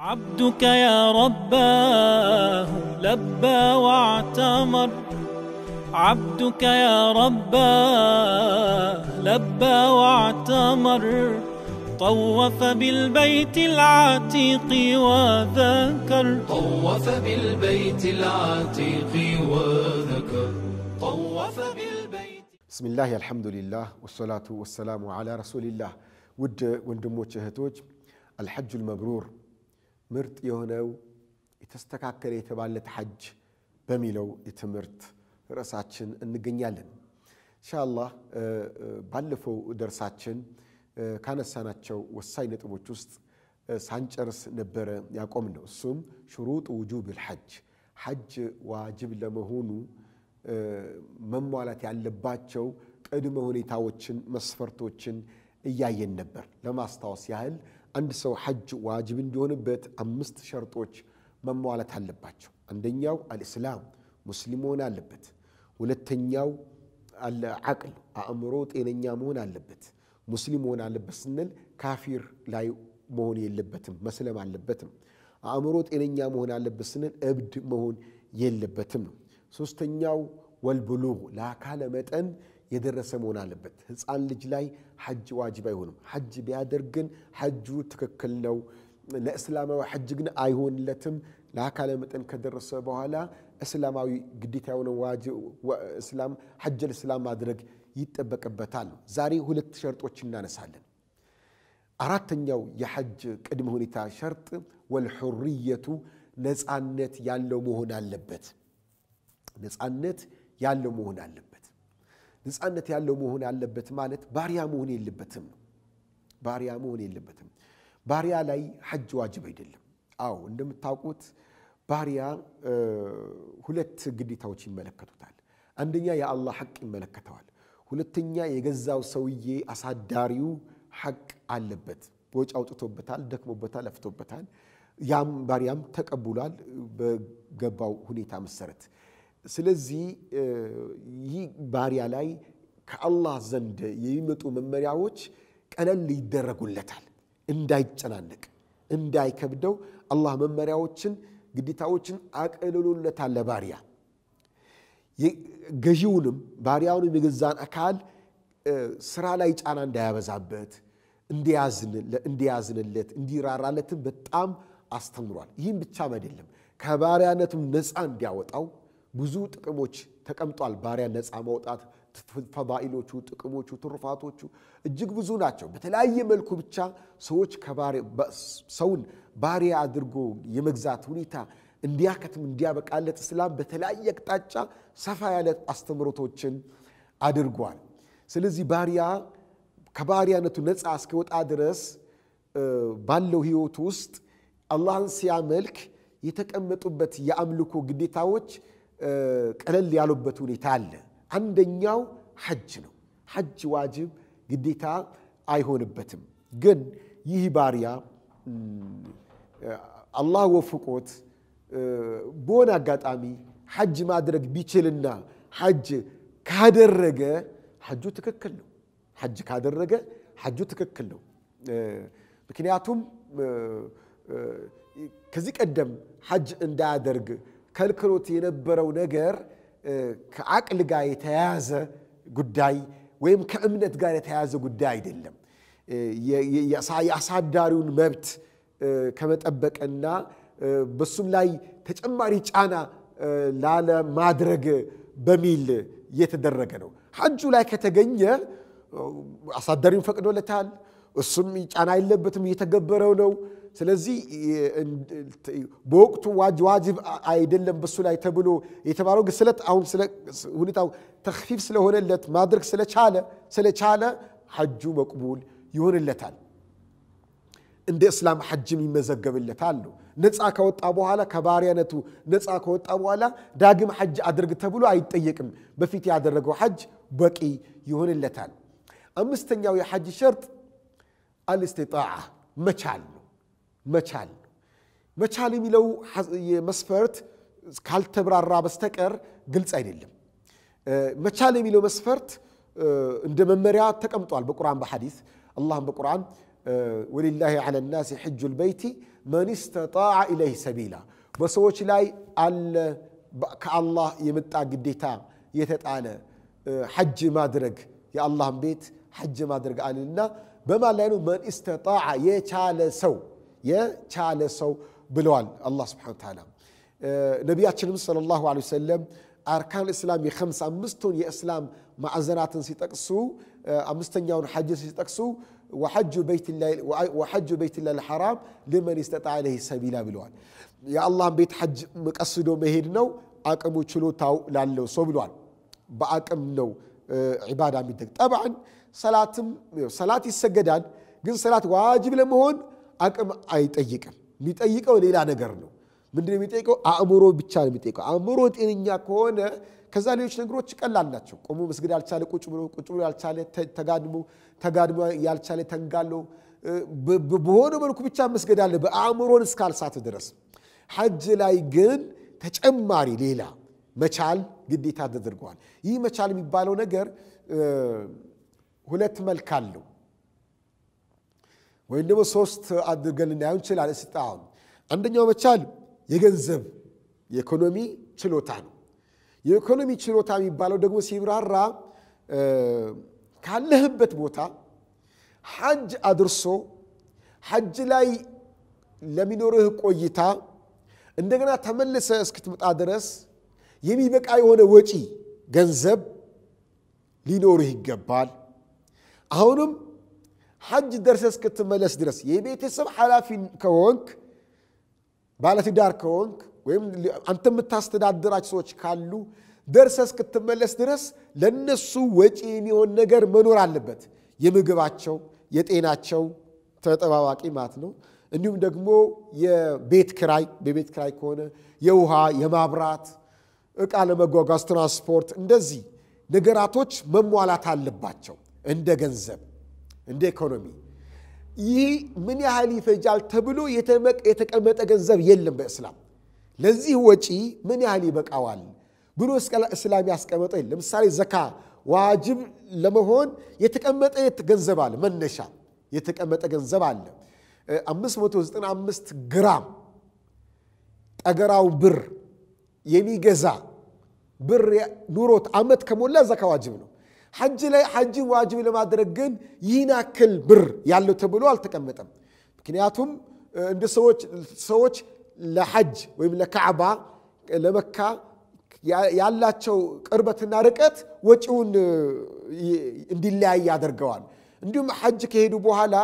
عبدك يا رباه لبى واعتمر عبدك يا رباه لبى واعتمر طوف بالبيت العتيق وذكر طوف بالبيت العتيق وذكر طوف بالبيت بسم الله الحمد لله والصلاة والسلام على رسول الله ود وندموت شهتوج الحج المبرور ምርጥ የሆነው የተስተካከለ የተባለት ሐጅ በሚለው የትምህርት ርዕሳችን እንገኛለን። ኢንሻአላህ ባለፈው ደርሳችን ካነሳናቸው ወሳኝ ነጥቦች ውስጥ ሳንጨርስ ነበረ ያቆምነው። እሱም ሽሩጥ ውጁብል ሐጅ ሐጅ ዋጅብ ለመሆኑ መሟላት ያለባቸው ቅድመ ሁኔታዎችን መስፈርቶችን እያየን ነበር። ለማስታወስ ያህል አንድ ሰው ሐጅ ዋጅብ እንዲሆንበት አምስት ሸርጦች መሟላት አለባቸው። አንደኛው አልእስላም ሙስሊም መሆን አለበት። ሁለተኛው አቅል አእምሮ ጤነኛ መሆን አለበት። ሙስሊም መሆን አለበት ስንል ካፊር ላይ መሆን የለበትም፣ መስለም አለበትም። አእምሮ ጤነኛ መሆን አለበት ስንል እብድ መሆን የለበትም ነው። ሶስተኛው ወልብሉ ለአካለ መጠን የደረሰ መሆን አለበት። ህፃን ልጅ ላይ ሐጅ ዋጅብ አይሆንም። ሐጅ ቢያደርግን ሐጁ ትክክል ነው። ለእስላማዊ ሐጅ ግን አይሆንለትም። ለአካለ መጠን ከደረሰ በኋላ እስላማዊ ግዴታ የሆነ እስላም ሐጀል እስላም ማድረግ ይጠበቅበታል። ዛሬ ሁለት ሸርጦች እናነሳለን። አራተኛው የሐጅ ቅድመ ሁኔታ ሸርጥ ወልሑርየቱ ነፃነት ያለው መሆን አለበት። ነፃነት ያለው መሆን አለበት። ነፃነት ያለው መሆን አለበት ማለት ባሪያ መሆን የለበትም ነው። ባሪያ መሆን የለበትም። ባሪያ ላይ ሐጅ ዋጅብ አይደለም። አዎ እንደምታውቁት ባሪያ ሁለት ግዴታዎች ይመለከቱታል። አንደኛ የአላህ ሐቅ ይመለከተዋል። ሁለተኛ የገዛው ሰውዬ አሳዳሪው ሐቅ አለበት። ወጪ አውጥቶበታል፣ ደክሞበታል፣ ለፍቶበታል። ያም ባሪያም ተቀብሏል በገባው ሁኔታ መሰረት ስለዚህ ይህ ባሪያ ላይ ከአላህ ዘንድ የሚመጡ መመሪያዎች ቀለል ይደረጉለታል። እንዳይጨናነቅ፣ እንዳይከብደው አላህ መመሪያዎችን፣ ግዴታዎችን አቅልሎለታል ለባሪያ ገዢውንም ባሪያውንም የገዛን አካል ስራ ላይ ጫና እንዳያበዛበት እንዲያዝንለት እንዲራራለትም በጣም አስተምሯል። ይህም ብቻም አይደለም ከባሪያነቱም ነፃ እንዲያወጣው ብዙ ጥቅሞች ተቀምጧል። ባሪያ ነፃ ማውጣት ፈባኢሎቹ፣ ጥቅሞቹ፣ ትሩፋቶቹ እጅግ ብዙ ናቸው። በተለያየ መልኩ ብቻ ሰዎች ሰውን ባሪያ አድርጎ የመግዛት ሁኔታ እንዲያከትም እንዲያበቃለት እስላም በተለያየ አቅጣጫ ሰፋ ያለ አስተምሮቶችን አድርጓል። ስለዚህ ባሪያ ከባሪያነቱ ነፃ እስኪወጣ ድረስ ባለው ህይወት ውስጥ አላህን ሲያመልክ የተቀመጡበት የአምልኮ ግዴታዎች ቀለል ያሉበት ሁኔታ አለ። አንደኛው ሐጅ ነው። ሐጅ ዋጅብ ግዴታ አይሆንበትም። ግን ይህ ባሪያ አላህ ወፍቆት በሆነ አጋጣሚ ሐጅ ማድረግ ቢችልና ሐጅ ካደረገ ሐጁ ትክክል ነው። ሐጅ ካደረገ ሐጁ ትክክል ነው። ምክንያቱም ከዚህ ቀደም ሐጅ እንዳያደርግ ከልክሎት የነበረው ነገር ከአቅል ጋር የተያያዘ ጉዳይ ወይም ከእምነት ጋር የተያያዘ ጉዳይ አይደለም። የአሳዳሪውን መብት ከመጠበቅና በሱም ላይ ተጨማሪ ጫና ላለማድረግ በሚል እየተደረገ ነው። ሐጁ ላይ ከተገኘ አሳዳሪውን ፈቅዶለታል። እሱም ጫና የለበትም፣ እየተገበረው ነው። ስለዚህ በወቅቱ ዋጅብ አይደለም በሱ ላይ ተብሎ የተባለው ስለት አሁን ሁኔታው ተክፊፍ ስለሆነለት ማድረግ ስለቻለ ስለቻለ ሐጁ መቅቡል ይሆንለታል። እንደ እስላም ሐጅም ይመዘገብለታል ነው። ነፃ ከወጣ በኋላ ከባሪያነቱ ነፃ ከወጣ በኋላ ዳግም ሐጅ አድርግ ተብሎ አይጠየቅም። በፊት ያደረገው ሐጅ በቂ ይሆንለታል። አምስተኛው የሐጅ ሸርጥ አልስቲጣዓ መቻል ነው። መቻል መቻል የሚለው መስፈርት ካልተብራራ በስተቀር ግልጽ አይደለም። መቻል የሚለው መስፈርት እንደ መመሪያ ተቀምጧል በቁርአን በሐዲስ አላህም በቁርአን ወሊላሂ ዐለ ናሲ ሕጁ ልበይቲ መን ስተጣዐ ኢለይህ ሰቢላ በሰዎች ላይ አለ ከአላህ የመጣ ግዴታ የተጣለ ሐጅ ማድረግ የአላህን ቤት ሐጅ ማድረግ አለና በማን ላይ ነው? መን ስተጣዐ የቻለ ሰው የቻለ ሰው ብለዋል አላህ ስብሐነሁ ወተዓላ። ነቢያችንም ሰለላሁ ዐለይሂ ወሰለም አርካን እስላም የኸምስ አምስቱን የእስላም ማዕዘናትን ሲጠቅሱ አምስተኛውን ሐጅ ሲጠቅሱ ወሐጁ በይትላሂል ሐራም ልመን ይስተጣዕ ኢለይሂ ሰቢላ ብለዋል። የአላህን ቤት ሐጅ ቀስዶ መሄድ ነው አቅሙ ችሎታው ላለው ሰው ብሏል። በአቅም ነው ዒባዳ የሚደግ ጠብዓን ሰላትም ሰላት ይሰገዳል። ግን ሰላት ዋጅብ ለመሆን አቅም አይጠይቅም። የሚጠይቀው ሌላ ነገር ነው። ምንድን የሚጠይቀው? አእምሮ ብቻ ነው የሚጠይቀው። አእምሮ ጤነኛ ከሆነ ከዛ ሌሎች ነገሮች ቀላል ናቸው። ቆሞ መስገድ ያልቻለ ቁጭ ብሎ፣ ቁጭ ብሎ ያልቻለ ተጋድሞ፣ ተጋድሞ ያልቻለ ተንጋሎ፣ በሆነ መልኩ ብቻ መስገድ አለ በአእምሮን እስካልሳት ድረስ። ሐጅ ላይ ግን ተጨማሪ ሌላ መቻል ግዴታ ተደርገዋል። ይህ መቻል የሚባለው ነገር ሁለት መልክ አለው። ወይም ደግሞ ሶስት አድርገን ልናየው እንችላለን። ሲጣ አንደኛው መቻል የገንዘብ የኢኮኖሚ ችሎታ ነው። የኢኮኖሚ ችሎታ የሚባለው ደግሞ ሲብራራ ካለህበት ቦታ ሐጅ አድርሶ ሐጅ ላይ ለሚኖርህ ቆይታ እንደገና ተመልሰ እስክትመጣ ድረስ የሚበቃ የሆነ ወጪ ገንዘብ ሊኖርህ ይገባል። አሁንም ሐጅ ደርሰ እስክትመለስ ድረስ የቤተሰብ ኃላፊ ከሆንክ ባለትዳር ከሆንክ ወይም አንተ የምታስተዳድራቸው ሰዎች ካሉ ደርሰ እስክትመለስ ድረስ ለነሱ ወጪ የሚሆን ነገር መኖር አለበት። የምግባቸው፣ የጤናቸው ተጠባባቂ ማለት ነው። እንዲሁም ደግሞ የቤት ክራይ በቤት ክራይ ከሆነ የውሃ፣ የማብራት፣ እቃ ለመጓጓዝ ትራንስፖርት፣ እንደዚህ ነገራቶች መሟላት አለባቸው እንደ ገንዘብ እንደ ኢኮኖሚ ይህ ምን ያህል ይፈጃል ተብሎ የተቀመጠ ገንዘብ የለም በእስላም ለዚህ ወጪ ምን ያህል ይበቃዋል ብሎ እስላም ያስቀመጠ የለ ለምሳሌ ዘካ ዋጅብ ለመሆን የተቀመጠ ገንዘብ አለ፣ መነሻ የተቀመጠ ገንዘብ አለ። 595 ግራም ጠገራው ብር የሚገዛ ብር ኑሮት አመት ከሞላ ዘካ ዋጅብ ነው። ሐጅ ላይ ሐጅን ዋጅብ ለማድረግ ግን ይህን ያክል ብር ያለው ተብሎ አልተቀመጠም። ምክንያቱም እንደ ሰዎች ሰዎች ለሐጅ ወይም ለካዕባ ለመካ ያላቸው ቅርበትና ርቀት ወጪውን እንዲለያይ ያደርገዋል። እንዲሁም ሐጅ ከሄዱ በኋላ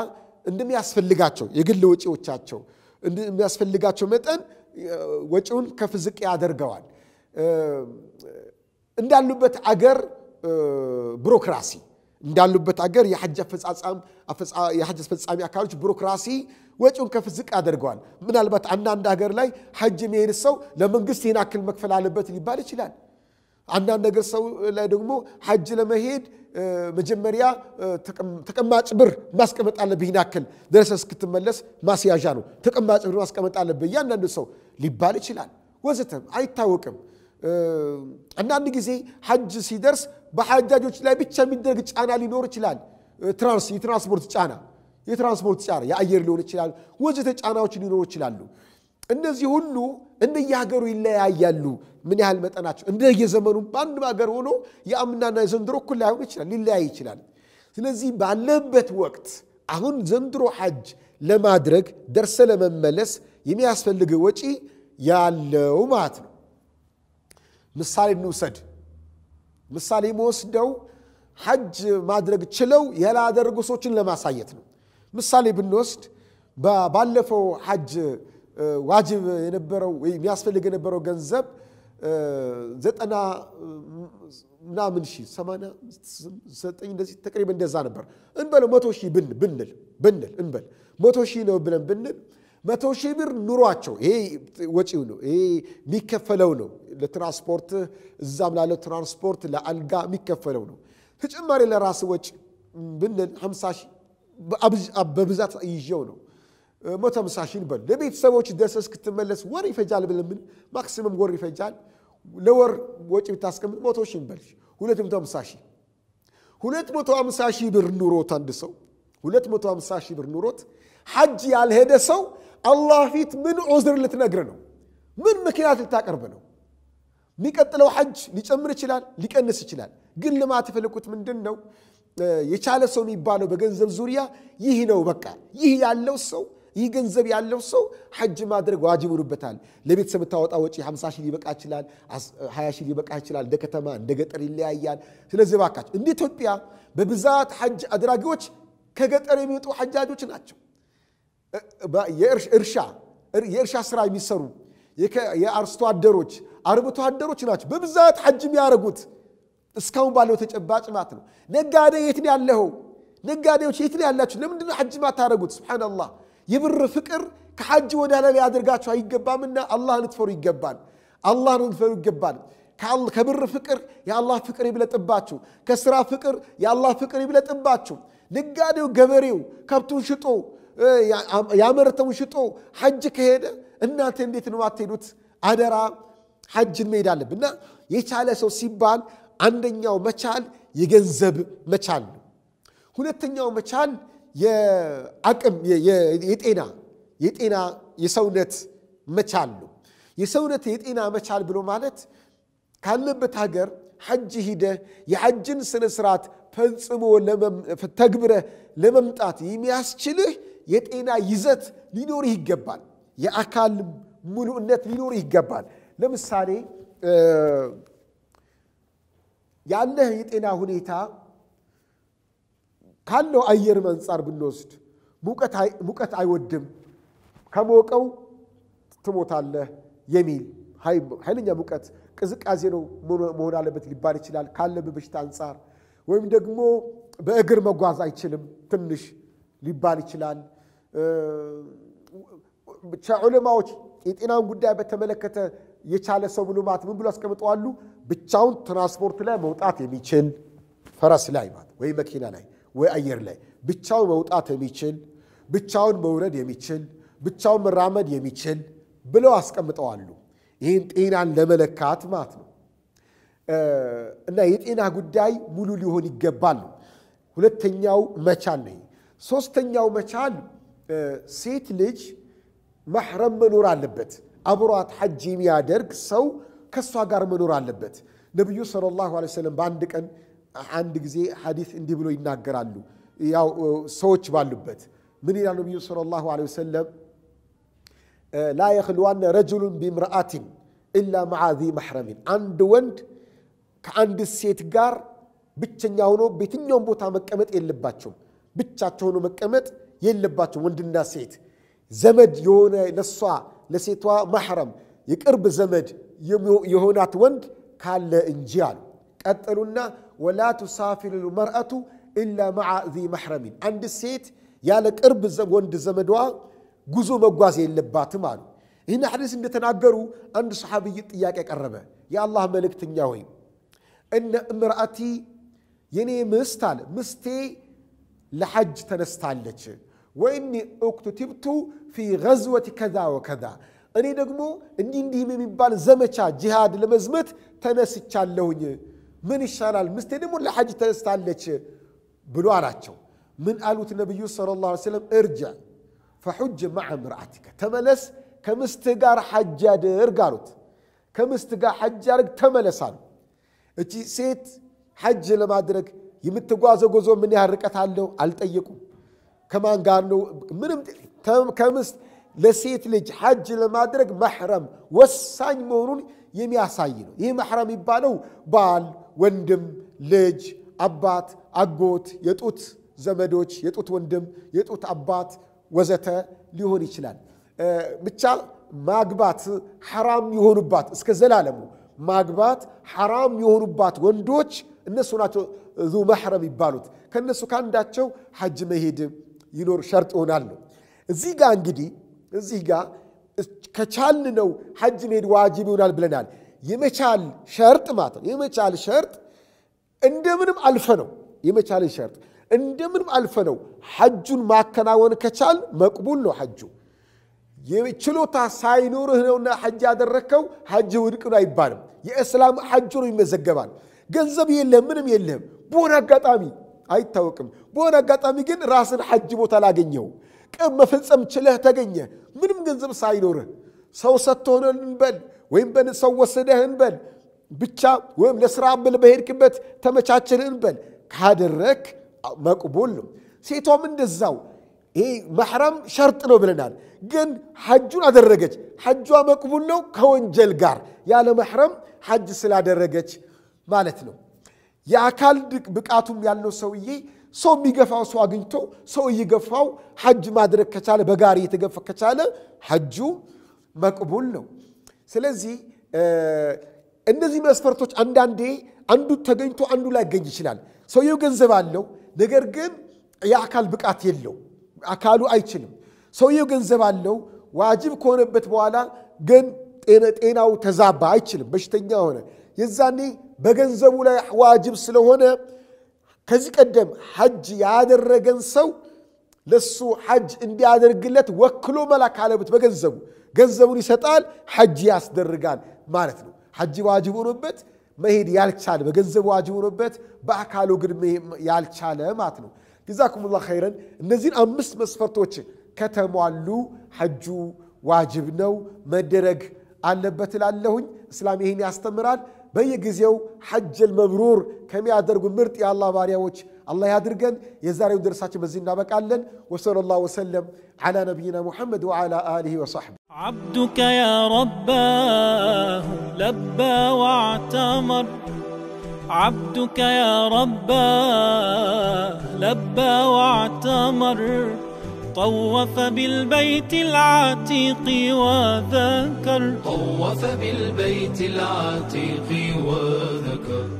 እንደሚያስፈልጋቸው የግል ወጪዎቻቸው እንደሚያስፈልጋቸው መጠን ወጪውን ከፍዝቅ ያደርገዋል። እንዳሉበት አገር ብሮክራሲ እንዳሉበት አገር የሐጅ አስፈጻሚ አካሎች ብሮክራሲ ወጪውን ከፍ ዝቅ ያደርገዋል። ምናልባት አንዳንድ ሀገር ላይ ሐጅ የሚሄድ ሰው ለመንግስት ይህን አክል መክፈል አለበት ሊባል ይችላል። አንዳንድ ነገር ሰው ላይ ደግሞ ሐጅ ለመሄድ መጀመሪያ ተቀማጭ ብር ማስቀመጥ አለብህ፣ ይህን ያክል ደረሰ እስክትመለስ ማስያዣ ነው፣ ተቀማጭ ብር ማስቀመጥ አለብህ እያንዳንዱ ሰው ሊባል ይችላል። ወዘተም አይታወቅም። አንዳንድ ጊዜ ሐጅ ሲደርስ በሐጃጆች ላይ ብቻ የሚደረግ ጫና ሊኖር ይችላል። የትራንስፖርት ጫና፣ የትራንስፖርት ጫና፣ የአየር ሊሆን ይችላል፣ ወዘተ ጫናዎች ሊኖሩ ይችላሉ። እነዚህ ሁሉ እንደየሀገሩ ይለያያሉ። ምን ያህል መጠናቸው እንደየዘመኑ በአንድ ሀገር ሆኖ የአምናና የዘንድሮ እኩል ላይሆን ይችላል፣ ሊለያይ ይችላል። ስለዚህ ባለበት ወቅት አሁን ዘንድሮ ሐጅ ለማድረግ ደርሰ ለመመለስ የሚያስፈልግ ወጪ ያለው ማለት ነው። ምሳሌ እንውሰድ። ምሳሌ መወስደው ሐጅ ማድረግ ችለው ያላደረጉ ሰዎችን ለማሳየት ነው። ምሳሌ ብንወስድ ባለፈው ሐጅ ዋጅብ የነበረው ወይ የሚያስፈልግ የነበረው ገንዘብ ዘጠና ምናምን ሺ ሰማንያ ዘጠኝ እንደዚህ ተቅሪበ እንደዛ ነበር እንበለው መቶ ሺ ብንል ብንል እንበል መቶ ሺ ነው ብለን ብንል መቶ ሺ ብር ኑሯቸው ይሄ ወጪው ነው ይሄ የሚከፈለው ነው ለትራንስፖርት እዛም ላለው ትራንስፖርት ለአልጋ የሚከፈለው ነው። ተጨማሪ ለራስ ወጪ ብንል ሀምሳ በብዛት ይዤው ነው መቶ ሀምሳ ሺህ በል ለቤተሰቦች ደርሰህ እስክትመለስ ወር ይፈጃል ብለን ማክሲመም ወር ይፈጃል። ለወር ወጪ ብታስቀምጥ መቶ ሺህ በል ሁለት መቶ ሀምሳ ሺህ ሁለት መቶ ሀምሳ ሺህ ብር ኑሮት አንድ ሰው ሁለት መቶ ሀምሳ ሺህ ብር ኑሮት ሐጅ ያልሄደ ሰው አላህ ፊት ምን ዑዝር ልትነግር ነው? ምን ምክንያት ልታቀርብ ነው? የሚቀጥለው ሐጅ ሊጨምር ይችላል፣ ሊቀንስ ይችላል። ግን ልማት የፈለኩት ምንድን ነው? የቻለ ሰው የሚባለው በገንዘብ ዙሪያ ይህ ነው። በቃ ይህ ያለው ሰው ይህ ገንዘብ ያለው ሰው ሐጅ ማድረግ ዋጅብ ይሆንበታል። ለቤተሰብ ታወጣ ወጪ 50 ሺህ ሊበቃ ይችላል፣ 20 ሺህ ሊበቃ ይችላል። እንደ ከተማ እንደ ገጠር ይለያያል። ስለዚህ ባካች እንደ ኢትዮጵያ በብዛት ሐጅ አድራጊዎች ከገጠር የሚወጡ ሐጃጆች ናቸው። የእርሻ ስራ የሚሰሩ يا أرستو أدروج أربو تو أدروج ناتش ببزات حجم يا رجوت إسكام بالو تجبات ما تلو نجادة يتني على هو نجادة وش يتني على شو لمن حجم ما تارجوت سبحان الله يبر فكر كحج ودا لا يقدر قات شو يجبان منا الله نتفر يجبان الله نتفر يجبان كالله كبر فكر يا الله فكر يبلت أباتشو كسرى فكر يا الله فكر يبلت أباتشو نجادة وجبريو كبتون شتو يا يا مرتون شتو حج كهذا እናንተ እንዴት ነው አትሄዱት? አደራ ሐጅን መሄድ አለብን እና የቻለ ሰው ሲባል አንደኛው መቻል የገንዘብ መቻል ነው። ሁለተኛው መቻል የአቅም የጤና የጤና የሰውነት መቻል ነው። የሰውነት የጤና መቻል ብሎ ማለት ካለበት ሀገር ሐጅ ሂደህ የሐጅን ስነ ስርዓት ፈጽሞ ተግብረህ ለመምጣት የሚያስችልህ የጤና ይዘት ሊኖርህ ይገባል። የአካል ሙሉእነት ሊኖር ይገባል። ለምሳሌ ያለህ የጤና ሁኔታ ካለው አየር አንጻር ብንወስድ ሙቀት አይወድም፣ ከሞቀው ትሞታለህ የሚል ኃይለኛ ሙቀት ቅዝቃዜ ነው መሆን አለበት ሊባል ይችላል። ካለብህ በሽታ አንጻር ወይም ደግሞ በእግር መጓዝ አይችልም ትንሽ ሊባል ይችላል። ዑለማዎች የጤናን ጉዳይ በተመለከተ የቻለ ሰው ብሎ ማለት ምን ብሎ አስቀምጠዋሉ? ብቻውን ትራንስፖርት ላይ መውጣት የሚችል ፈረስ ላይ ማለት ወይ መኪና ላይ ወይ አየር ላይ ብቻውን መውጣት የሚችል ብቻውን መውረድ የሚችል ብቻውን መራመድ የሚችል ብለው አስቀምጠዋሉ። ይህን ጤናን ለመለካት ማለት ነው። እና የጤና ጉዳይ ሙሉ ሊሆን ይገባል። ሁለተኛው መቻል ነው። ሶስተኛው መቻል ሴት ልጅ ማሕረም መኖር አለበት። አብሯት ሐጅ የሚያደርግ ሰው ከእሷ ጋር መኖር አለበት። ነቢዩ ሰለላሁ ዐለይሂ ወሰለም በአንድ ቀን አንድ ጊዜ ሐዲስ እንዲህ ብሎ ይናገራሉ። ያው ሰዎች ባሉበት ምን ይላል ነቢዩ ሰለላሁ ዐለይሂ ወሰለም? ላ የኽልዋነ ረጅሉን ቢምርአትን ኢላ መዓ ዚ ማሕረሚን። አንድ ወንድ ከአንድ ሴት ጋር ብቸኛ ሆኖ በየትኛውም ቦታ መቀመጥ የለባቸውም። ብቻቸው ሆኖ መቀመጥ የለባቸውም ወንድና ሴት ዘመድ የሆነ ለሷ ለሴቷ ማሕረም የቅርብ ዘመድ የሆናት ወንድ ካለ እንጂ አሉ። ቀጠሉና ወላ ቱሳፊር ልመርአቱ ኢላ መዓ ዚ ማሕረሚን አንድ ሴት ያለ ቅርብ ወንድ ዘመዷ ጉዞ መጓዝ የለባትም አሉ። ይህን ሐዲስ እንደተናገሩ አንድ ሰሓብይ ጥያቄ ቀረበ። የአላህ መልእክተኛ ሆይ እነ እምርአቲ የኔ ምስት አለ ምስቴ ለሐጅ ተነስታለች ወይኒ ኡክቱቲብቱ ፊ ገዝወት ከዛ ወከዛ እኔ ደግሞ እንዲህ እንዲህም የሚባል ዘመቻ ጂሃድ ለመዝመት ተነስቻለሁኝ። ምን ይሻላል? ምስቴ ደግሞ ለሐጅ ተነስታለች ብሎ አላቸው። ምን አሉት ነቢዩ ለ ላ ሰለም እርጃ ፈሑጅ መዐ ምርአትከ ተመለስ፣ ከምስትህ ጋር ሐጅ አድርግ አሉት። ከምስትህ ጋር ሐጅ አድርግ ተመለስ አሉ። እቺ ሴት ሐጅ ለማድረግ የምትጓዘ ጉዞ ምን ያህል ርቀት አለው አልጠየቁም። ከማን ጋር ነው? ምንም ከምስት ለሴት ልጅ ሐጅ ለማድረግ መሕረም ወሳኝ መሆኑን የሚያሳይ ነው። ይህ መሕረም የሚባለው ባል፣ ወንድም፣ ልጅ፣ አባት፣ አጎት፣ የጡት ዘመዶች፣ የጡት ወንድም፣ የጡት አባት ወዘተ ሊሆን ይችላል። ብቻ ማግባት ሐራም የሆኑባት እስከ ዘላለሙ ማግባት ሐራም የሆኑባት ወንዶች እነሱ ናቸው ዙ መሕረም ይባሉት። ከእነሱ ከአንዳቸው ሐጅ መሄድም ይኖር ሸርጥ ይሆናል ነው። እዚህ ጋር እንግዲህ እዚህ ጋር ከቻል ነው ሐጅ መሄድ ዋጅብ ይሆናል ብለናል። የመቻል ሸርጥ ማለት ነው። የመቻል ሸርጥ እንደምንም አልፈ ነው። የመቻል ሸርጥ እንደምንም አልፈ ነው። ሐጁን ማከናወን ከቻል መቅቡል ነው ሐጁ። ችሎታ ሳይኖርህ ነውና ሐጅ ያደረግከው ሐጅ ውድቅ ነው አይባልም። የእስላም ሐጁ ነው ይመዘገባል። ገንዘብ የለህም፣ ምንም የለህም። በሆነ አጋጣሚ አይታወቅም። በሆነ አጋጣሚ ግን ራስን ሐጅ ቦታ ላገኘው ቀን መፈጸም ችለህ ተገኘ ምንም ገንዘብ ሳይኖርህ ሰው ሰጥቶህ እንበል ወይም በሰው ወሰደህ እንበል ብቻ ወይም ለስራ ብል በሄድክበት ተመቻችል እንበል ካደረክ መቅቡል ነው። ሴቷም እንደዛው ይሄ መሕረም ሸርጥ ነው ብለናል። ግን ሐጁን አደረገች፣ ሐጇ መቅቡል ነው ከወንጀል ጋር ያለ መሕረም ሐጅ ስላደረገች ማለት ነው። የአካል ብቃቱም ያለው ሰውዬ ሰው የሚገፋው ሰው አግኝቶ ሰው እየገፋው ሐጅ ማድረግ ከቻለ በጋሪ የተገፋ ከቻለ ሐጁ መቅቡል ነው። ስለዚህ እነዚህ መስፈርቶች አንዳንዴ አንዱ ተገኝቶ አንዱ ላይገኝ ይችላል። ሰውየው ገንዘብ አለው፣ ነገር ግን የአካል ብቃት የለው አካሉ አይችልም። ሰውየው ገንዘብ አለው፣ ዋጅብ ከሆነበት በኋላ ግን ጤናው ተዛባ፣ አይችልም፣ በሽተኛ ሆነ። የዛኔ በገንዘቡ ላይ ዋጅብ ስለሆነ ከዚህ ቀደም ሐጅ ያደረገን ሰው ለሱ ሐጅ እንዲያደርግለት ወክሎ መላክ አለበት። በገንዘቡ ገንዘቡን ይሰጣል፣ ሐጅ ያስደርጋል ማለት ነው። ሐጅ ዋጅብ ሆኖበት መሄድ ያልቻለ በገንዘቡ ዋጅብ ሆኖበት በአካሉ ግን ያልቻለ ማለት ነው። ጀዛኩሙላህ ኸይረን። እነዚህን አምስት መስፈርቶች ከተሟሉ ሐጁ ዋጅብ ነው፣ መደረግ አለበት እላለሁኝ። እስላም ይህን ያስተምራል። بيجزيو حج المبرور كم يعدر مرت يا الله باريوش الله يدرجن يزار يدر ساتي بزين نبك علن وصلى الله وسلم على نبينا محمد وعلى آله وصحبه عبدك يا رباه لبى واعتمر عبدك يا رباه لبى واعتمر طوف بالبيت العتيق وذكر طوف بالبيت العتيق وذكر